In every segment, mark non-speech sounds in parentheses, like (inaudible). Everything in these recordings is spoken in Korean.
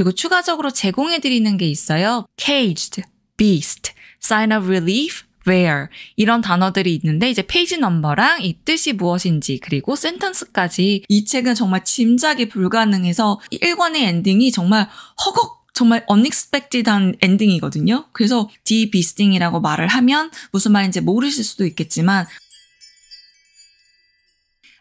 그리고 추가적으로 제공해드리는 게 있어요. caged, beast, sign of relief, r a r e 이런 단어들이 있는데 이제 페이지 넘버랑 이 뜻이 무엇인지 그리고 센턴스까지 이 책은 정말 짐작이 불가능해서 1권의 엔딩이 정말 허걱 정말 unexpected한 엔딩이거든요. 그래서 debeasting이라고 말을 하면 무슨 말인지 모르실 수도 있겠지만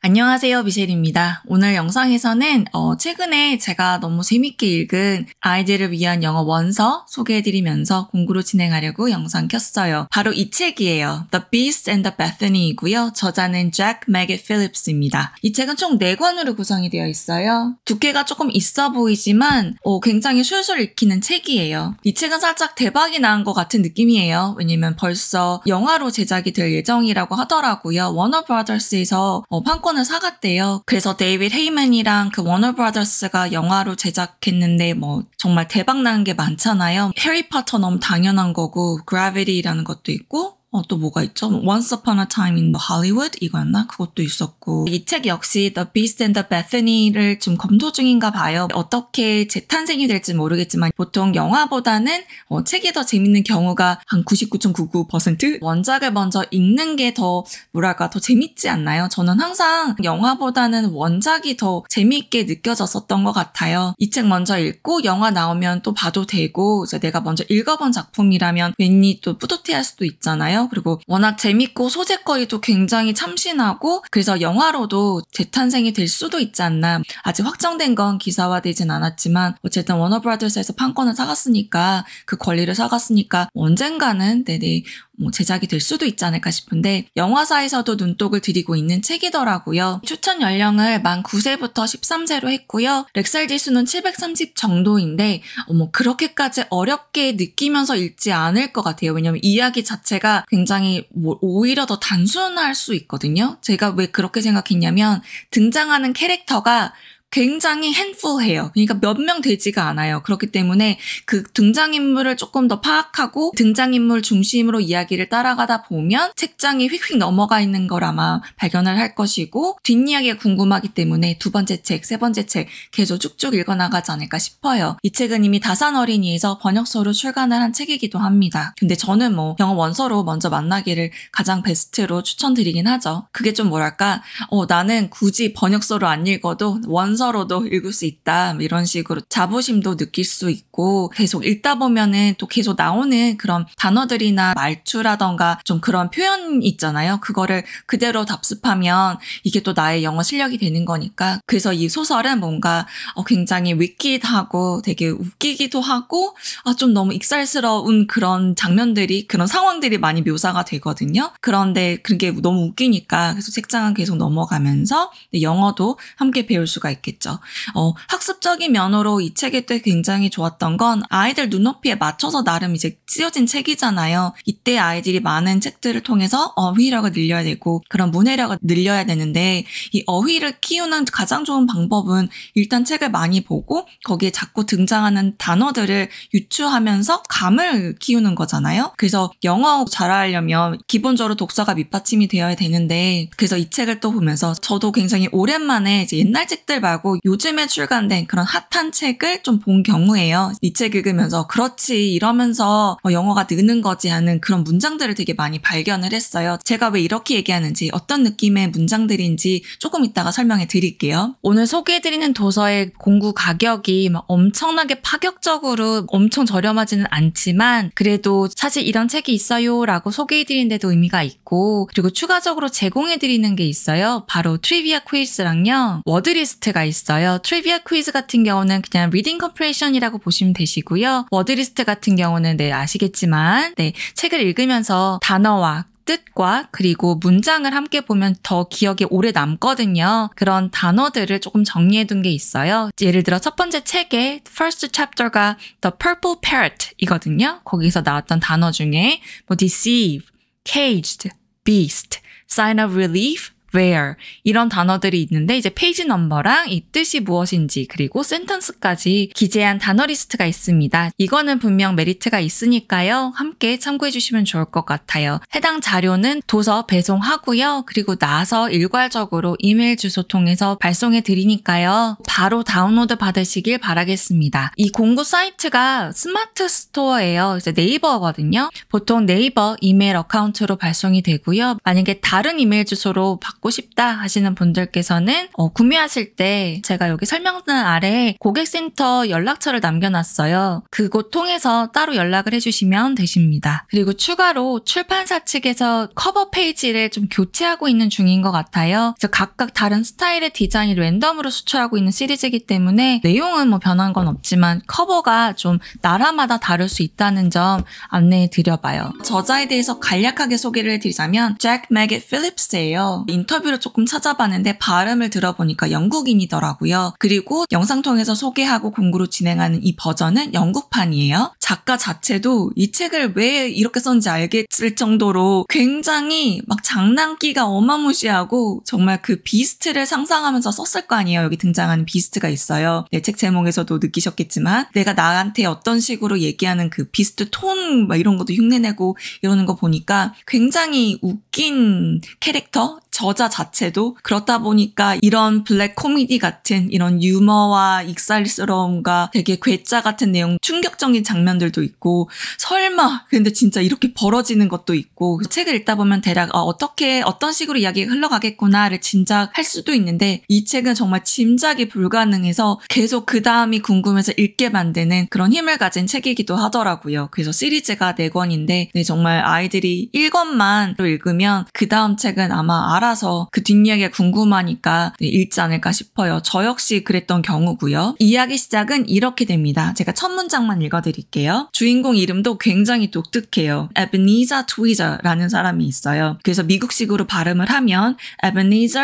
안녕하세요, 미셸입니다. 오늘 영상에서는 어, 최근에 제가 너무 재밌게 읽은 아이들을 위한 영어 원서 소개해드리면서 공부로 진행하려고 영상 켰어요. 바로 이 책이에요. The Beast and the Bethany이고요. 저자는 Jack Maggett 잭맥 l i p s 입니다이 책은 총 4권으로 구성이 되어 있어요. 두께가 조금 있어 보이지만 어, 굉장히 술술 읽히는 책이에요. 이 책은 살짝 대박이 난것 같은 느낌이에요. 왜냐면 벌써 영화로 제작이 될 예정이라고 하더라고요. 워너브라더스에서 어, 판권 사건을 사갔대요. 그래서 데이빗 헤이맨이랑 그 워너 브라더스가 영화로 제작했는데 뭐 정말 대박 나는 게 많잖아요. 해리포터 너무 당연한 거고 그라비티라는 것도 있고 어, 또 뭐가 있죠? 뭐 Once Upon a Time in Hollywood 이거였나? 그것도 있었고 이 책 역시 The Beast and the Bethany를 좀 검토 중인가 봐요. 어떻게 재탄생이 될지 모르겠지만 보통 영화보다는 어, 책이 더 재밌는 경우가 한 99.99% 원작을 먼저 읽는 게 더 뭐랄까 더 재밌지 않나요? 저는 항상 영화보다는 원작이 더재밌게 느껴졌었던 것 같아요. 이 책 먼저 읽고 영화 나오면 또 봐도 되고 이제 내가 먼저 읽어본 작품이라면 괜히 또 뿌듯해할 수도 있잖아요. 있잖아요. 그리고 워낙 재밌고 소재거리도 굉장히 참신하고 그래서 영화로도 재탄생이 될 수도 있지 않나. 아직 확정된 건 기사화되진 않았지만 어쨌든 워너브라더스에서 판권을 사갔으니까 그 권리를 사갔으니까 언젠가는 네네 뭐 제작이 될 수도 있지 않을까 싶은데 영화사에서도 눈독을 들이고 있는 책이더라고요. 추천 연령을 만 9세부터 13세로 했고요. 렉살 지수는 730 정도인데 어뭐 그렇게까지 어렵게 느끼면서 읽지 않을 것 같아요. 왜냐면 이야기 자체가 굉장히 뭐 오히려 더 단순할 수 있거든요. 제가 왜 그렇게 생각했냐면 등장하는 캐릭터가 굉장히 핸풀해요. 그러니까 몇 명 되지가 않아요. 그렇기 때문에 그 등장인물을 조금 더 파악하고 등장인물 중심으로 이야기를 따라가다 보면 책장이 휙휙 넘어가 있는 걸 아마 발견을 할 것이고 뒷이야기가 궁금하기 때문에 두 번째 책, 세 번째 책 계속 쭉쭉 읽어나가지 않을까 싶어요. 이 책은 이미 다산 어린이에서 번역서로 출간을 한 책이기도 합니다. 근데 저는 뭐 영어 원서로 먼저 만나기를 가장 베스트로 추천드리긴 하죠. 그게 좀 뭐랄까 어, 나는 굳이 번역서로 안 읽어도 원 단서로도 읽을 수 있다. 뭐 이런 식으로 자부심도 느낄 수 있고 계속 읽다 보면은 또 계속 나오는 그런 단어들이나 말투라던가 좀 그런 표현 있잖아요. 그거를 그대로 답습하면 이게 또 나의 영어 실력이 되는 거니까. 그래서 이 소설은 뭔가 어, 굉장히 위킷하고 되게 웃기기도 하고 아, 좀 너무 익살스러운 그런 장면들이 그런 상황들이 많이 묘사가 되거든요. 그런데 그게 너무 웃기니까 그래서 책장은 계속 넘어가면서 영어도 함께 배울 수가 있게 있겠죠. 어, 학습적인 면으로 이 책이 또 굉장히 좋았던 건 아이들 눈높이에 맞춰서 나름 이제 쓰여진 책이잖아요. 이때 아이들이 많은 책들을 통해서 어휘력을 늘려야 되고 그런 문해력을 늘려야 되는데 이 어휘를 키우는 가장 좋은 방법은 일단 책을 많이 보고 거기에 자꾸 등장하는 단어들을 유추하면서 감을 키우는 거잖아요. 그래서 영어 잘하려면 기본적으로 독서가 밑받침이 되어야 되는데 그래서 이 책을 또 보면서 저도 굉장히 오랜만에 이제 옛날 책들 말고 라고 요즘에 출간된 그런 핫한 책을 좀 본 경우에요. 이 책 읽으면서 그렇지 이러면서 뭐 영어가 느는 거지 하는 그런 문장들을 되게 많이 발견을 했어요. 제가 왜 이렇게 얘기하는지 어떤 느낌의 문장들인지 조금 이따가 설명해 드릴게요. 오늘 소개해드리는 도서의 공구 가격이 막 엄청나게 파격적으로 엄청 저렴하지는 않지만 그래도 사실 이런 책이 있어요 라고 소개해드린데도 의미가 있고 있고 그리고 추가적으로 제공해 드리는 게 있어요. 바로 트리비아 퀴즈랑요. 워드리스트가 있어요. 트리비아 퀴즈 같은 경우는 그냥 리딩 컴프레션이라고 보시면 되시고요. 워드리스트 같은 경우는 네 아시겠지만 네 책을 읽으면서 단어와 뜻과 그리고 문장을 함께 보면 더 기억에 오래 남거든요. 그런 단어들을 조금 정리해 둔게 있어요. 예를 들어 첫 번째 책의 first chapter가 The Purple Parrot 이거든요. 거기서 나왔던 단어 중에 뭐 deceive, caged, beast, sign of relief, where 이런 단어들이 있는데 이제 페이지 넘버랑 이 뜻이 무엇인지 그리고 센턴스까지 기재한 단어 리스트가 있습니다. 이거는 분명 메리트가 있으니까요. 함께 참고해 주시면 좋을 것 같아요. 해당 자료는 도서 배송하고요. 그리고 나서 일괄적으로 이메일 주소 통해서 발송해 드리니까요. 바로 다운로드 받으시길 바라겠습니다. 이 공구 사이트가 스마트 스토어예요. 이제 네이버거든요. 보통 네이버 이메일 어카운트로 발송이 되고요. 만약에 다른 이메일 주소로 바꿔 받고 싶다 하시는 분들께서는 어, 구매하실 때 제가 여기 설명란 아래 고객센터 연락처를 남겨놨어요. 그곳 통해서 따로 연락을 해주시면 되십니다. 그리고 추가로 출판사 측에서 커버 페이지를 좀 교체하고 있는 중인 것 같아요. 그래서 각각 다른 스타일의 디자인이 랜덤으로 수출하고 있는 시리즈이기 때문에 내용은 뭐 변한 건 없지만 커버가 좀 나라마다 다를 수 있다는 점 안내해 드려봐요. 저자에 대해서 간략하게 소개를 해드리자면 잭맥의 필립스예요. 인터뷰를 조금 찾아봤는데 발음을 들어보니까 영국인이더라고요. 그리고 영상 통해서 소개하고 공구로 진행하는 이 버전은 영국판이에요. 작가 자체도 이 책을 왜 이렇게 썼는지 알겠을 정도로 굉장히 막 장난기가 어마무시하고 정말 그 비스트를 상상하면서 썼을 거 아니에요. 여기 등장하는 비스트가 있어요. 네, 책 제목에서도 느끼셨겠지만 내가 나한테 어떤 식으로 얘기하는 그 비스트 톤 막 이런 것도 흉내내고 이러는 거 보니까 굉장히 웃긴 캐릭터 저자 자체도 그렇다 보니까 이런 블랙 코미디 같은 이런 유머와 익살스러움과 되게 괴짜 같은 내용 충격적인 장면들도 있고 설마 근데 진짜 이렇게 벌어지는 것도 있고 그 책을 읽다 보면 대략 아, 어떻게 어떤 식으로 이야기가 흘러가겠구나를 짐작할 수도 있는데 이 책은 정말 짐작이 불가능해서 계속 그 다음이 궁금해서 읽게 만드는 그런 힘을 가진 책이기도 하더라고요. 그래서 시리즈가 4권인데 네, 정말 아이들이 1권만 읽으면 그 다음 책은 아마 알아서 그 뒷이야기가 궁금하니까 읽지 않을까 싶어요. 저 역시 그랬던 경우고요. 이야기 시작은 이렇게 됩니다. 제가 첫 문장만 읽어드릴게요. 주인공 이름도 굉장히 독특해요. 에베니자 트위저라는 사람이 있어요. 그래서 미국식으로 발음을 하면 에베니저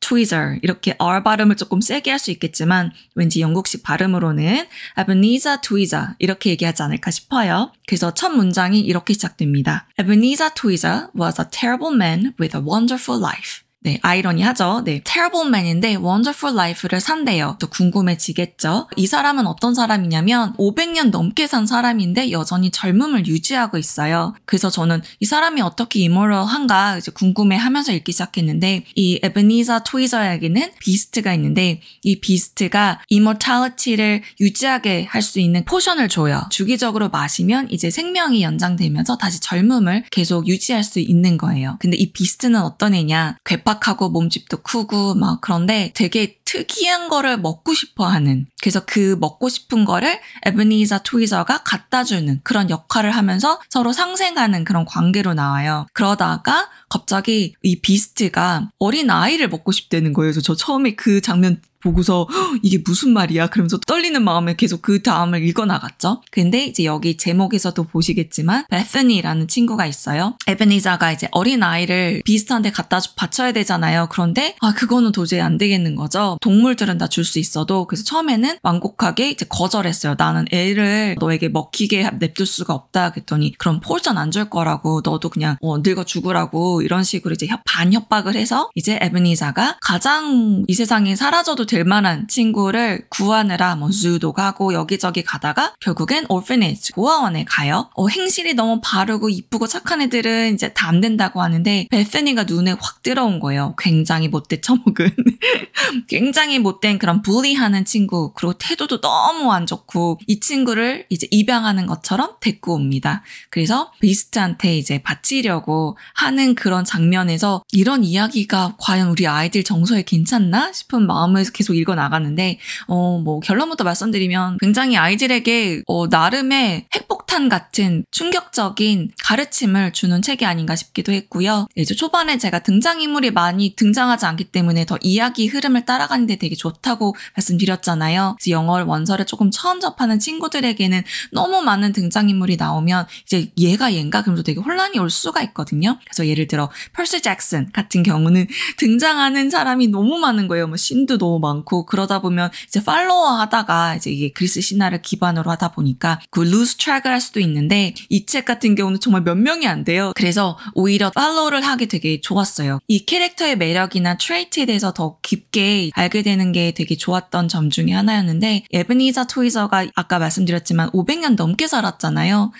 tweezer 이렇게 r 발음을 조금 세게 할 수 있겠지만 왠지 영국식 발음으로는 Ebenezer tweezer 이렇게 얘기하지 않을까 싶어요. 그래서 첫 문장이 이렇게 시작됩니다. Ebenezer tweezer was a terrible man with a wonderful life. 네, 아이러니하죠. 네, Terrible Man인데 Wonderful Life를 산대요. 또 궁금해지겠죠. 이 사람은 어떤 사람이냐면 500년 넘게 산 사람인데 여전히 젊음을 유지하고 있어요. 그래서 저는 이 사람이 어떻게 이모럴한가 이제 궁금해하면서 읽기 시작했는데 이 에베니사 토이저에게는 비스트가 있는데 이 비스트가 이모탈리티를 유지하게 할 수 있는 포션을 줘요. 주기적으로 마시면 이제 생명이 연장되면서 다시 젊음을 계속 유지할 수 있는 거예요. 근데 이 비스트는 어떤 애냐? 괴팍 소박하고 몸집도 크고 막 그런데 되게 특이한 거를 먹고 싶어 하는 그래서 그 먹고 싶은 거를 에브니이자 토이저가 갖다 주는 그런 역할을 하면서 서로 상생하는 그런 관계로 나와요. 그러다가 갑자기 이 비스트가 어린 아이를 먹고 싶다는 거예요. 그래서 저 처음에 그 장면 보고서 이게 무슨 말이야 그러면서 떨리는 마음에 계속 그 다음을 읽어 나갔죠. 근데 이제 여기 제목에서도 보시겠지만 베스니라는 친구가 있어요. 에베니자가 이제 어린 아이를 비슷한데 갖다 바쳐야 되잖아요. 그런데 아 그거는 도저히 안 되겠는 거죠. 동물들은 다 줄 수 있어도 그래서 처음에는 완곡하게 이제 거절했어요. 나는 애를 너에게 먹히게 냅둘 수가 없다 그랬더니 그럼 폴전 안줄 거라고 너도 그냥 어, 늙어 죽으라고 이런 식으로 이제 반협박을 해서 이제 에베니자가 가장 이 세상에 사라져도 될 만한 친구를 구하느라 뭐 주도 가고 여기저기 가다가 결국엔 o r p h a 고아원에 가요. 어, 행실이 너무 바르고 이쁘고 착한 애들은 이제 다 안 된다고 하는데 베스니가 눈에 확 들어온 거예요. 굉장히 못돼 처먹은 (laughs) 굉장히 못된 그런 불리하는 친구 그리고 태도도 너무 안 좋고 이 친구를 이제 입양하는 것처럼 데리고 옵니다. 그래서 비스트한테 이제 바치려고 하는 그런 장면에서 이런 이야기가 과연 우리 아이들 정서에 괜찮나 싶은 마음에서 계속 읽어 나가는데 어 뭐 결론부터 말씀드리면 굉장히 아이들에게 어 나름의 핵폭탄 같은 충격적인 가르침을 주는 책이 아닌가 싶기도 했고요. 이제 초반에 제가 등장인물이 많이 등장하지 않기 때문에 더 이야기 흐름을 따라가는데 되게 좋다고 말씀드렸잖아요. 영어 원서를 조금 처음 접하는 친구들에게는 너무 많은 등장인물이 나오면 이제 얘가 얘인가 그러면서 되게 혼란이 올 수가 있거든요. 그래서 예를 들어 펄스 잭슨 같은 경우는 (laughs) 등장하는 사람이 너무 많은 거예요. 뭐 신도 너무 많 많고 그러다 보면 이제 팔로워 하다가 이제 이게 그리스 신화를 기반으로 하다 보니까 그 루스 트랙을 할 수도 있는데 이 책 같은 경우는 정말 몇 명이 안 돼요. 그래서 오히려 팔로우를 하게 되게 좋았어요. 이 캐릭터의 매력이나 트레이트에 대해서 더 깊게 알게 되는 게 되게 좋았던 점 중에 하나였는데 에브니자 토이저가 아까 말씀드렸지만 500년 넘게 살았잖아요.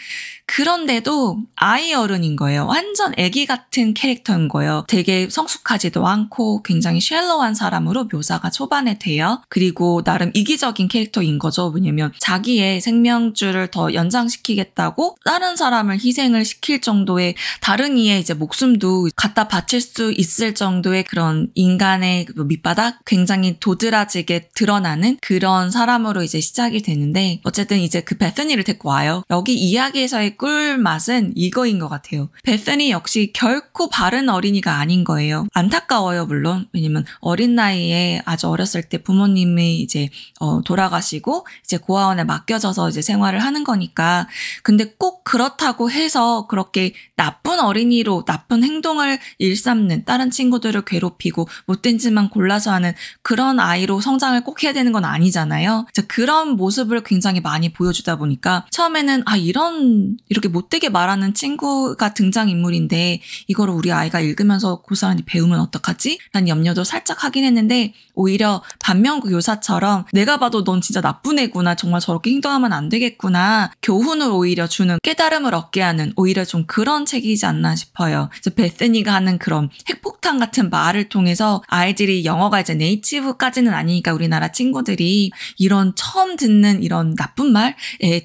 그런데도 아이 어른인 거예요. 완전 애기 같은 캐릭터인 거예요. 되게 성숙하지도 않고 굉장히 쉘러한 사람으로 묘사가 초반 초반에 돼야 그리고 나름 이기적인 캐릭터인 거죠. 왜냐면 자기의 생명줄을 더 연장시키겠다고 다른 사람을 희생을 시킬 정도의 다른 이의 이제 목숨도 갖다 바칠 수 있을 정도의 그런 인간의 그 밑바닥 굉장히 도드라지게 드러나는 그런 사람으로 이제 시작이 되는데 어쨌든 이제 그 베스니를 데리고 와요. 여기 이야기에서의 꿀맛은 이거인 것 같아요. 베스니 역시 결코 바른 어린이가 아닌 거예요. 안타까워요, 물론. 왜냐면 어린 나이에 아주 어렸을 어렸을 때 부모님이 이제 어, 돌아가시고 이제 고아원에 맡겨져서 이제 생활을 하는 거니까 근데 꼭 그렇다고 해서 그렇게 나쁜 어린이로 나쁜 행동을 일삼는 다른 친구들을 괴롭히고 못된 짓만 골라서 하는 그런 아이로 성장을 꼭 해야 되는 건 아니잖아요. 그런 모습을 굉장히 많이 보여주다 보니까 처음에는 아 이런 이렇게 못되게 말하는 친구가 등장 인물인데 이걸 우리 아이가 읽으면서 고스란히 배우면 어떡하지? 라는 염려도 살짝 하긴 했는데 오히려 반면그 요사처럼 내가 봐도 넌 진짜 나쁜 애구나 정말 저렇게 행동하면 안 되겠구나 교훈을 오히려 주는 깨달음을 얻게 하는 오히려 좀 그런 책이지 않나 싶어요. 그래서 베스니가 하는 그런 핵폭탄 같은 말을 통해서 아이들이 영어가 이제 네이티브까지는 아니니까 우리나라 친구들이 이런 처음 듣는 이런 나쁜 말에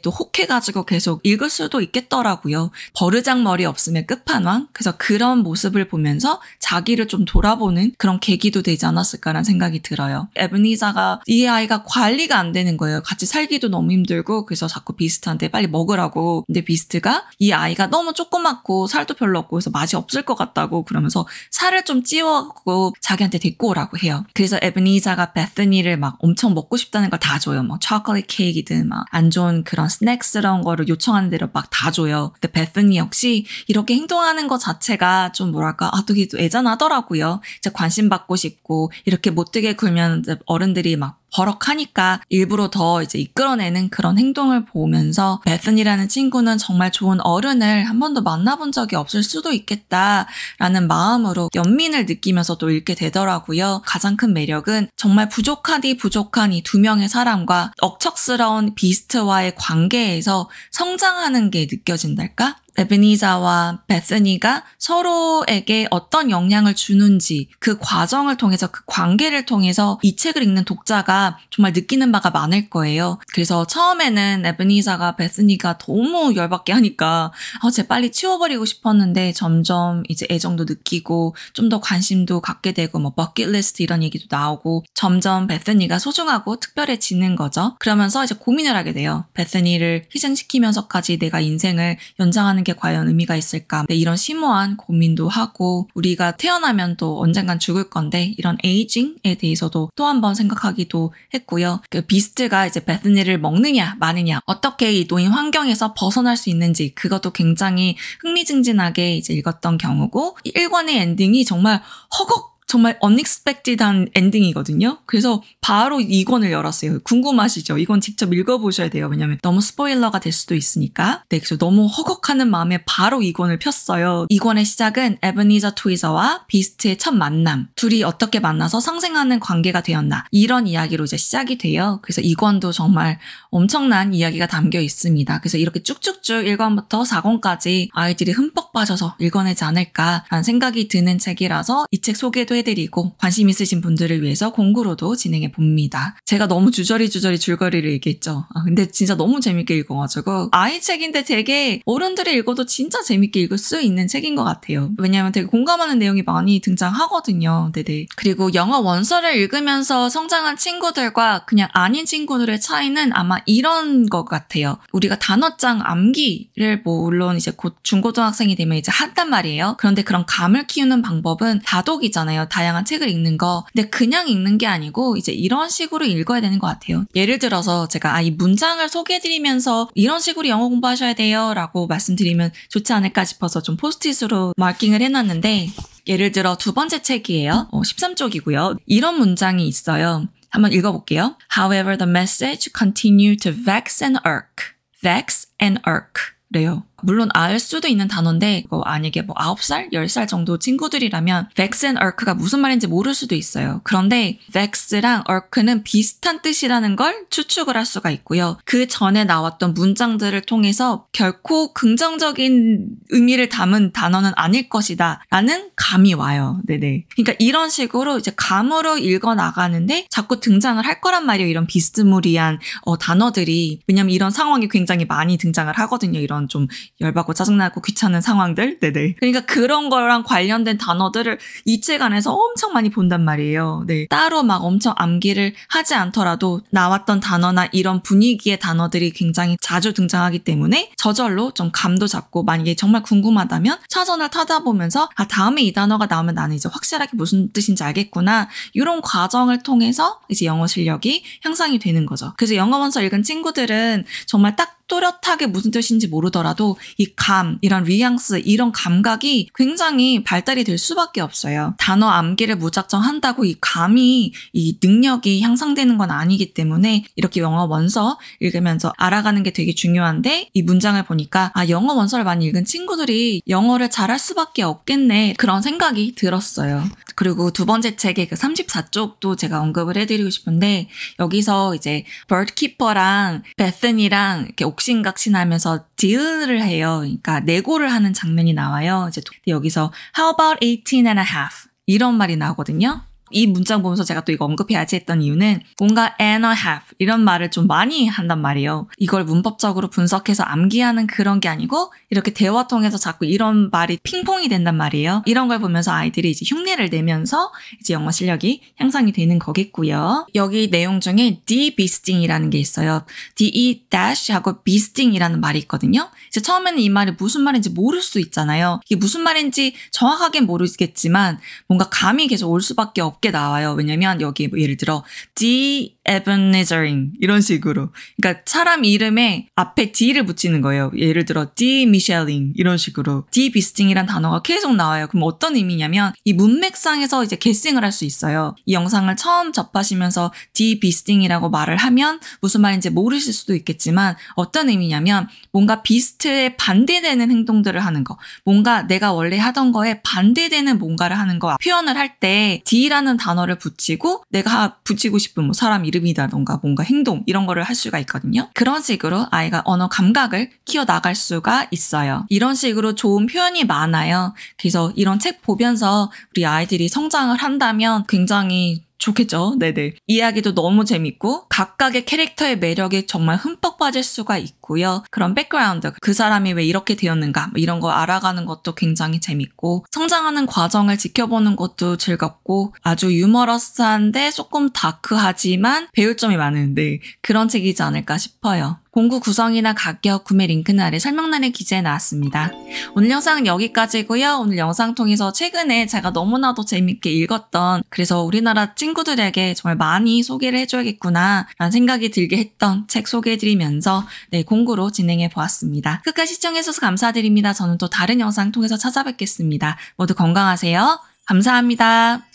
또 혹해가지고 계속 읽을 수도 있겠더라고요. 버르장머리 없으면 끝판왕. 그래서 그런 모습을 보면서 자기를 좀 돌아보는 그런 계기도 되지 않았을까라는 생각이 들어요. 에브니자가 이 아이가 관리가 안 되는 거예요. 같이 살기도 너무 힘들고 그래서 자꾸 비스트한테 빨리 먹으라고. 근데 비스트가 이 아이가 너무 조그맣고 살도 별로 없고 그래서 맛이 없을 것 같다고 그러면서 살을 좀 찌워갖고 자기한테 데리고 오라고 해요. 그래서 에브니자가 베스니를 막 엄청 먹고 싶다는 걸 다 줘요. 뭐 초콜릿 케이크든 막안 좋은 그런 스낵스러운 거를 요청하는 대로 막 다 줘요. 근데 베스니 역시 이렇게 행동하는 것 자체가 좀 뭐랄까 아 되게 애잔하더라고요. 이제 관심 받고 싶고 이렇게 못되게 굴면 보면 어른들이 막 버럭하니까 일부러 더 이제 이끌어내는 그런 행동을 보면서 베슨이라는 친구는 정말 좋은 어른을 한 번도 만나본 적이 없을 수도 있겠다라는 마음으로 연민을 느끼면서 또 읽게 되더라고요. 가장 큰 매력은 정말 부족하디 부족한 이 두 명의 사람과 억척스러운 비스트와의 관계에서 성장하는 게 느껴진달까? 에베니자와 베스니가 서로에게 어떤 영향을 주는지 그 과정을 통해서 그 관계를 통해서 이 책을 읽는 독자가 정말 느끼는 바가 많을 거예요. 그래서 처음에는 에베니자가 베스니가 너무 열받게 하니까 어, 쟤 빨리 치워버리고 싶었는데 점점 이제 애정도 느끼고 좀 더 관심도 갖게 되고 뭐 버킷리스트 이런 얘기도 나오고 점점 베스니가 소중하고 특별해지는 거죠. 그러면서 이제 고민을 하게 돼요. 베스니를 희생시키면서까지 내가 인생을 연장하는 게 과연 의미가 있을까? 네, 이런 심오한 고민도 하고 우리가 태어나면 또 언젠간 죽을 건데 이런 에이징에 대해서도 또 한 번 생각하기도 했고요. 그 비스트가 이제 베스니를 먹느냐 마느냐 어떻게 이 노인 환경에서 벗어날 수 있는지 그것도 굉장히 흥미진진하게 이제 읽었던 경우고 1권의 엔딩이 정말 허걱 정말 언익스펙티드한 엔딩이거든요. 그래서 바로 이 권을 열었어요. 궁금하시죠? 이건 직접 읽어보셔야 돼요. 왜냐면 너무 스포일러가 될 수도 있으니까. 네, 그래서 너무 허걱하는 마음에 바로 이 권을 폈어요. 이 권의 시작은 에브니저 토이저와 비스트의 첫 만남. 둘이 어떻게 만나서 상생하는 관계가 되었나. 이런 이야기로 이제 시작이 돼요. 그래서 이 권도 정말 엄청난 이야기가 담겨 있습니다. 그래서 이렇게 쭉쭉쭉 1권부터 4권까지 아이들이 흠뻑 빠져서 읽어내지 않을까라는 생각이 드는 책이라서 이 책 소개도 해드리고 관심 있으신 분들을 위해서 공구로도 진행해 봅니다. 제가 너무 주저리 주저리 줄거리를 얘기했죠. 아, 근데 진짜 너무 재밌게 읽어가지고 아이 책인데 되게 어른들이 읽어도 진짜 재밌게 읽을 수 있는 책인 것 같아요. 왜냐하면 되게 공감하는 내용이 많이 등장하거든요. 네네. 그리고 영어 원서를 읽으면서 성장한 친구들과 그냥 아닌 친구들의 차이는 아마 이런 것 같아요. 우리가 단어장 암기를 뭐 물론 이제 곧 중고등학생이 되면 이제 한단 말이에요. 그런데 그런 감을 키우는 방법은 다독이잖아요. 다양한 책을 읽는 거. 근데 그냥 읽는 게 아니고 이제 이런 식으로 읽어야 되는 것 같아요. 예를 들어서 제가 아 이 문장을 소개해드리면서 이런 식으로 영어 공부하셔야 돼요라고 말씀드리면 좋지 않을까 싶어서 좀 포스트잇으로 마킹을 해놨는데 예를 들어 두 번째 책이에요. 어, 13쪽이고요. 이런 문장이 있어요. 한번 읽어볼게요. However, the message continued to vex and irk. vex and irk. 래요. 물론 알 수도 있는 단어인데 뭐 만약에 뭐 9살, 10살 정도 친구들이라면 vex and irk가 무슨 말인지 모를 수도 있어요. 그런데 vex랑 irk는 비슷한 뜻이라는 걸 추측을 할 수가 있고요. 그 전에 나왔던 문장들을 통해서 결코 긍정적인 의미를 담은 단어는 아닐 것이다 라는 감이 와요. 네네. 그러니까 이런 식으로 이제 감으로 읽어 나가는데 자꾸 등장을 할 거란 말이에요. 이런 비스무리한 어, 단어들이 왜냐면 이런 상황이 굉장히 많이 등장을 하거든요. 이런 좀 열받고 짜증나고 귀찮은 상황들. 네네. 그러니까 그런 거랑 관련된 단어들을 이 책안에서 엄청 많이 본단 말이에요. 네. 따로 막 엄청 암기를 하지 않더라도 나왔던 단어나 이런 분위기의 단어들이 굉장히 자주 등장하기 때문에 저절로 좀 감도 잡고 만약에 정말 궁금하다면 사전을 타다 보면서 아, 다음에 이 단어가 나오면 나는 이제 확실하게 무슨 뜻인지 알겠구나. 이런 과정을 통해서 이제 영어 실력이 향상이 되는 거죠. 그래서 영어 원서 읽은 친구들은 정말 딱 또렷하게 무슨 뜻인지 모르더라도 이 감, 이런 리앙스, 이런 감각이 굉장히 발달이 될 수밖에 없어요. 단어 암기를 무작정 한다고 이 감이 이 능력이 향상되는 건 아니기 때문에 이렇게 영어 원서 읽으면서 알아가는 게 되게 중요한데 이 문장을 보니까 아, 영어 원서를 많이 읽은 친구들이 영어를 잘할 수밖에 없겠네 그런 생각이 들었어요. 그리고 두 번째 책의 그 34쪽도 제가 언급을 해드리고 싶은데 여기서 이제 버드키퍼랑 베슨이랑 이렇게 옥신각신하면서 딜을 해요. 그러니까 내고를 하는 장면이 나와요. 이제 여기서 how about 18 and a half 이런 말이 나오거든요. 이 문장 보면서 제가 또 이거 언급해야지 했던 이유는 뭔가 and o have 이런 말을 좀 많이 한단 말이에요. 이걸 문법적으로 분석해서 암기하는 그런 게 아니고 이렇게 대화 통해서 자꾸 이런 말이 핑퐁이 된단 말이에요. 이런 걸 보면서 아이들이 이제 흉내를 내면서 이제 영어 실력이 향상이 되는 거겠고요. 여기 내용 중에 debeasting이라는 게 있어요. de-하고 beasting이라는 말이 있거든요. 이제 처음에는 이 말이 무슨 말인지 모를 수 있잖아요. 이게 무슨 말인지 정확하게 모르겠지만 뭔가 감이 계속 올 수밖에 없고 적게 나와요. 왜냐면 여기 뭐 예를 들어 D Ebenezering 이런 식으로 그러니까 사람 이름에 앞에 D를 붙이는 거예요. 예를 들어 D Michelling 이런 식으로 D b s t i n g 이란 단어가 계속 나와요. 그럼 어떤 의미냐면 이 문맥상에서 이제 개싱을할 수 있어요. 이 영상을 처음 접하시면서 D b s t i n g 이라고 말을 하면 무슨 말인지 모르실 수도 있겠지만 어떤 의미냐면 뭔가 비스트에 반대되는 행동들을 하는 거, 뭔가 내가 원래 하던 거에 반대되는 뭔가를 하는 거 표현을 할 때 D라는 단어를 붙이고 내가 붙이고 싶은 뭐 사람 이름 이름이라던가 뭔가 행동 이런 거를 할 수가 있거든요. 그런 식으로 아이가 언어 감각을 키워나갈 수가 있어요. 이런 식으로 좋은 표현이 많아요. 그래서 이런 책 보면서 우리 아이들이 성장을 한다면 굉장히 좋겠죠. 네네. 이야기도 너무 재밌고 각각의 캐릭터의 매력에 정말 흠뻑 빠질 수가 있고요. 그런 백그라운드, 그 사람이 왜 이렇게 되었는가 뭐 이런 거 알아가는 것도 굉장히 재밌고 성장하는 과정을 지켜보는 것도 즐겁고 아주 유머러스한데 조금 다크하지만 배울 점이 많은데 네, 그런 책이지 않을까 싶어요. 공구 구성이나 가격, 구매 링크는 아래 설명란에 기재해 놨습니다. 오늘 영상은 여기까지고요. 오늘 영상 통해서 최근에 제가 너무나도 재밌게 읽었던 그래서 우리나라 친구들에게 정말 많이 소개를 해줘야겠구나 라는 생각이 들게 했던 책 소개해드리면서 네, 공구로 진행해 보았습니다. 끝까지 시청해주셔서 감사드립니다. 저는 또 다른 영상 통해서 찾아뵙겠습니다. 모두 건강하세요. 감사합니다.